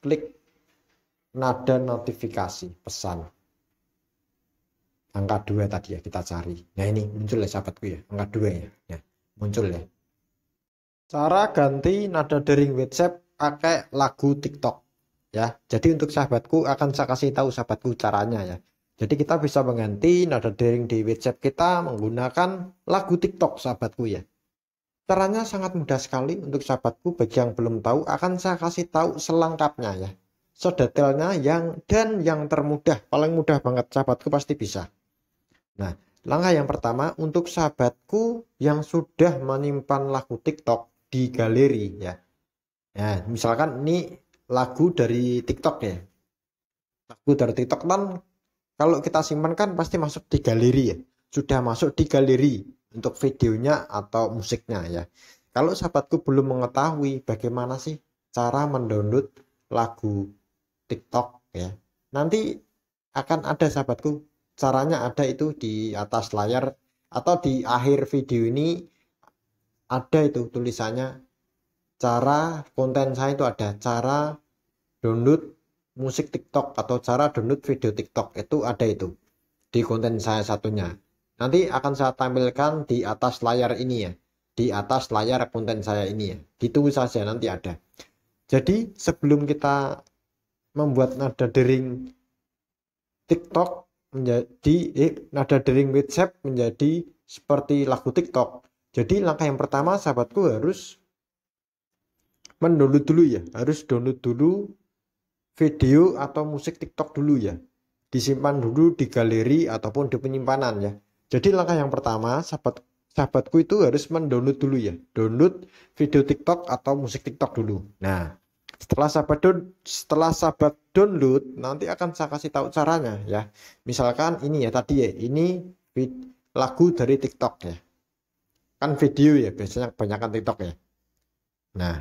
klik nada notifikasi pesan angka dua tadi ya kita cari nah ini muncul ya sahabatku ya angka dua ya, ya muncul ya cara ganti nada dering WhatsApp pakai lagu TikTok ya jadi untuk sahabatku akan saya kasih tahu sahabatku caranya ya jadi kita bisa mengganti nada dering di WhatsApp kita menggunakan lagu TikTok sahabatku ya Caranya sangat mudah sekali untuk sahabatku bagi yang belum tahu akan saya kasih tahu selengkapnya ya. Sedetailnya yang dan yang termudah, paling mudah banget sahabatku pasti bisa. Nah, langkah yang pertama untuk sahabatku yang sudah menyimpan lagu TikTok di galeri ya. Ya, misalkan ini lagu dari TikTok ya. Lagu dari TikTok kan kalau kita simpan kan pasti masuk di galeri ya. Sudah masuk di galeri untuk videonya atau musiknya ya. Kalau sahabatku belum mengetahui bagaimana sih cara mendownload lagu TikTok ya. Nanti akan ada sahabatku caranya ada itu di atas layar atau di akhir video ini ada itu tulisannya cara konten saya itu ada cara download musik TikTok atau cara download video TikTok itu ada itu di konten saya satunya Nanti akan saya tampilkan di atas layar ini ya. Di atas layar konten saya ini ya. Gitu saja nanti ada. Jadi sebelum kita membuat nada dering TikTok menjadi eh, nada dering WhatsApp menjadi seperti lagu TikTok. Jadi langkah yang pertama sahabatku harus mendownload dulu ya, harus download dulu video atau musik TikTok dulu ya. Disimpan dulu di galeri ataupun di penyimpanan ya. Jadi langkah yang pertama, sahabat sahabatku itu harus mendownload dulu ya, download video TikTok atau musik TikTok dulu. Nah, setelah sahabat don, setelah sahabat download, nanti akan saya kasih tahu caranya ya. Misalkan ini ya tadi ya, ini lagu dari TikTok ya. Kan video ya, biasanya kebanyakan TikTok ya. Nah,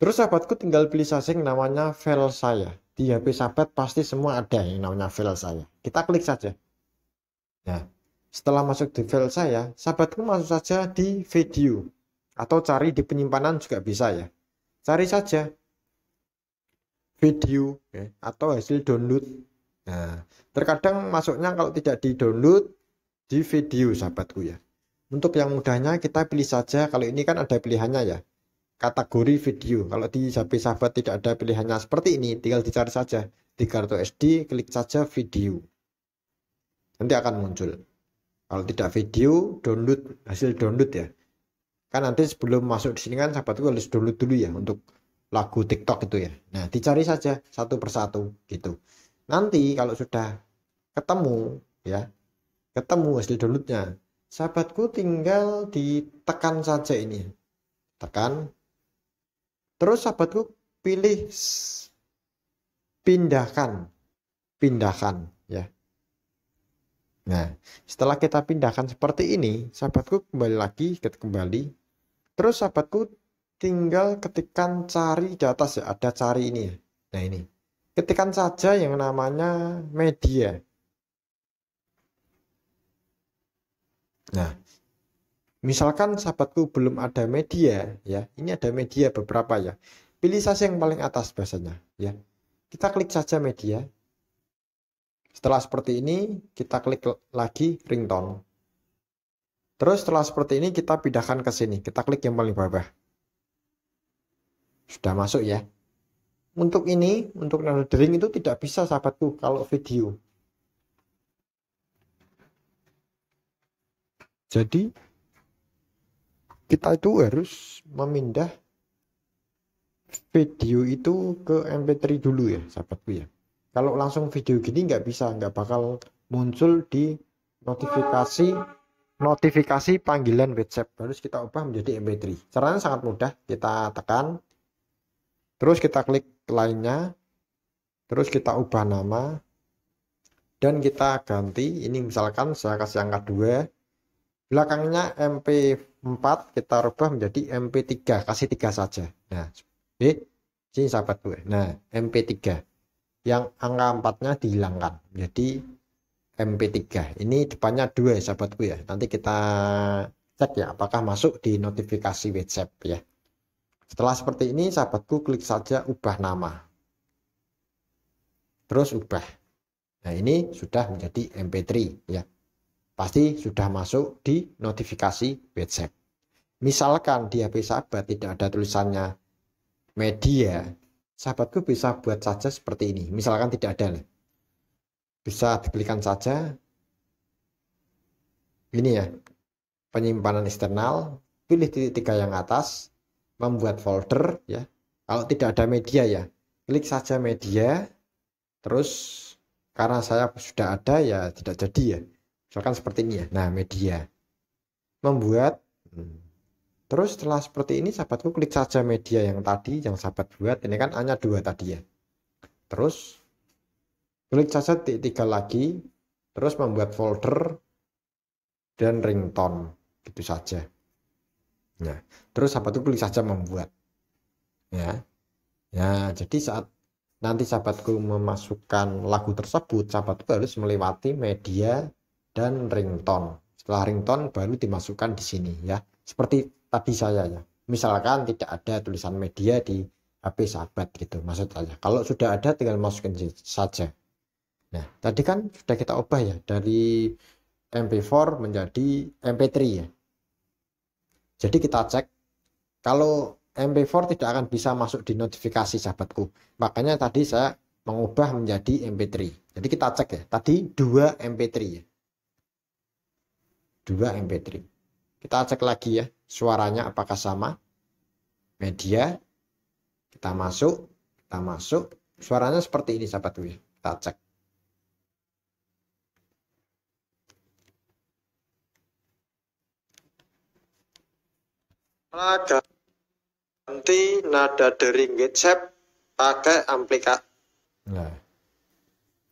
terus sahabatku tinggal pilih sasing namanya file saya. Di HP sahabat pasti semua ada yang namanya file saya. Kita klik saja. Nah, setelah masuk di file saya, sahabatku masuk saja di video atau cari di penyimpanan juga bisa ya. Cari saja video ya, atau hasil download. Nah, terkadang masuknya kalau tidak di download di video sahabatku ya. Untuk yang mudahnya kita pilih saja kalau ini kan ada pilihannya ya. Kategori video. Kalau di HP sahabat tidak ada pilihannya seperti ini, tinggal dicari saja di kartu SD, klik saja video. Nanti akan muncul. Kalau tidak video, download hasil download ya. Kan nanti sebelum masuk di sini kan sahabatku harus download dulu ya untuk lagu TikTok itu ya. Nah, dicari saja satu persatu gitu. Nanti kalau sudah ketemu ya, ketemu hasil downloadnya, sahabatku tinggal ditekan saja ini. Tekan. Terus sahabatku pilih pindahkan. Pindahkan Nah, setelah kita pindahkan seperti ini, sahabatku kembali lagi, get kembali. Terus sahabatku tinggal ketikan cari di atas ya, ada cari ini ya. Nah ini, ketikan saja yang namanya media. Nah, misalkan sahabatku belum ada media ya, ini ada media beberapa ya. Pilih saja yang paling atas biasanya ya. Kita klik saja media, setelah seperti ini, kita klik lagi ringtone. Terus setelah seperti ini, kita pindahkan ke sini. Kita klik yang paling bawah. Sudah masuk ya. Untuk ini, untuk rendering itu tidak bisa sahabatku kalau video. Jadi, kita itu harus memindah video itu ke MP3 dulu ya, sahabatku ya kalau langsung video gini nggak bisa nggak bakal muncul di notifikasi notifikasi panggilan WhatsApp harus kita ubah menjadi MP3 caranya sangat mudah kita tekan terus kita klik lainnya terus kita ubah nama dan kita ganti ini misalkan saya kasih angka 2 belakangnya MP4 kita rubah menjadi MP3 kasih 3 saja nah oke sini sahabat gue nah MP3 yang angka empatnya dihilangkan. Jadi MP3. Ini depannya dua ya sahabatku ya. Nanti kita cek ya apakah masuk di notifikasi WhatsApp ya. Setelah seperti ini sahabatku klik saja ubah nama. Terus ubah. Nah ini sudah menjadi MP3 ya. Pasti sudah masuk di notifikasi WhatsApp. Misalkan di HP sahabat tidak ada tulisannya media sahabatku bisa buat saja seperti ini. Misalkan tidak ada. Bisa dibelikan saja. Ini ya. Penyimpanan eksternal. Pilih titik tiga yang atas. Membuat folder. ya. Kalau tidak ada media ya. Klik saja media. Terus karena saya sudah ada ya tidak jadi ya. Misalkan seperti ini ya. Nah media. Membuat. Hmm Terus setelah seperti ini sahabatku klik saja media yang tadi yang sahabat buat. Ini kan hanya dua tadi ya. Terus klik saja tiga lagi. Terus membuat folder dan ringtone gitu saja. Nah, terus sahabatku klik saja membuat. Ya. Ya, jadi saat nanti sahabatku memasukkan lagu tersebut, sahabatku harus melewati media dan ringtone. Setelah ringtone baru dimasukkan di sini ya. Seperti tadi saya ya, Misalkan tidak ada tulisan media di HP sahabat gitu maksud saya. Kalau sudah ada tinggal masukin saja. Nah, tadi kan sudah kita ubah ya dari MP4 menjadi MP3 ya. Jadi kita cek kalau MP4 tidak akan bisa masuk di notifikasi sahabatku. Makanya tadi saya mengubah menjadi MP3. Jadi kita cek ya. Tadi 2 MP3 ya. 2 MP3. Kita cek lagi ya suaranya apakah sama. Media kita masuk, kita masuk. Suaranya seperti ini sahabat ya. Kita cek. Nada nanti nada dering getsep pakai amplikat. Nah.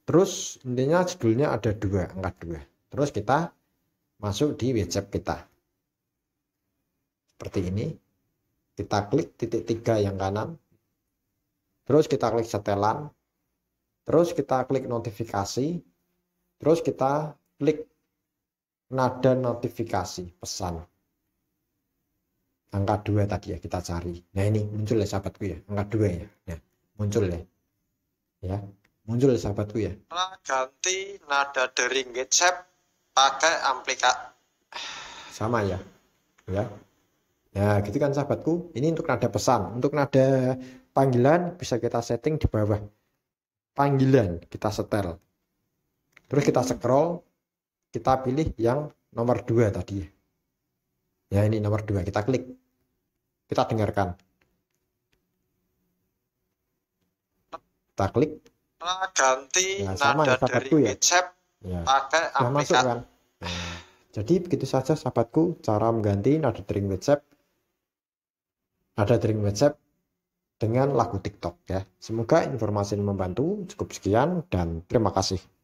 Terus intinya judulnya ada dua, angkat dua. Terus kita masuk di WhatsApp kita seperti ini. Kita klik titik tiga yang kanan. Terus kita klik setelan. Terus kita klik notifikasi. Terus kita klik nada notifikasi pesan. Angka dua tadi ya kita cari. Nah ini muncul ya sahabatku ya. Angka dua ya. ya muncul ya. Ya, muncul ya sahabatku ya. Ganti nada dering pakai aplikasi. sama ya ya Nah, gitu kan sahabatku. Ini untuk nada pesan, untuk nada panggilan bisa kita setting di bawah panggilan, kita setel. Terus kita scroll, kita pilih yang nomor dua tadi. Ya, ini nomor dua, kita klik. Kita dengarkan. Kita klik. Ganti nah, sama nada ya, sahabatku dari ya. WhatsApp ya. pakai aplikasi. Masuk, kan? Nah, jadi begitu saja sahabatku cara mengganti nada dari WhatsApp ada trik WhatsApp dengan lagu TikTok ya. Semoga informasi ini membantu. Cukup sekian dan terima kasih.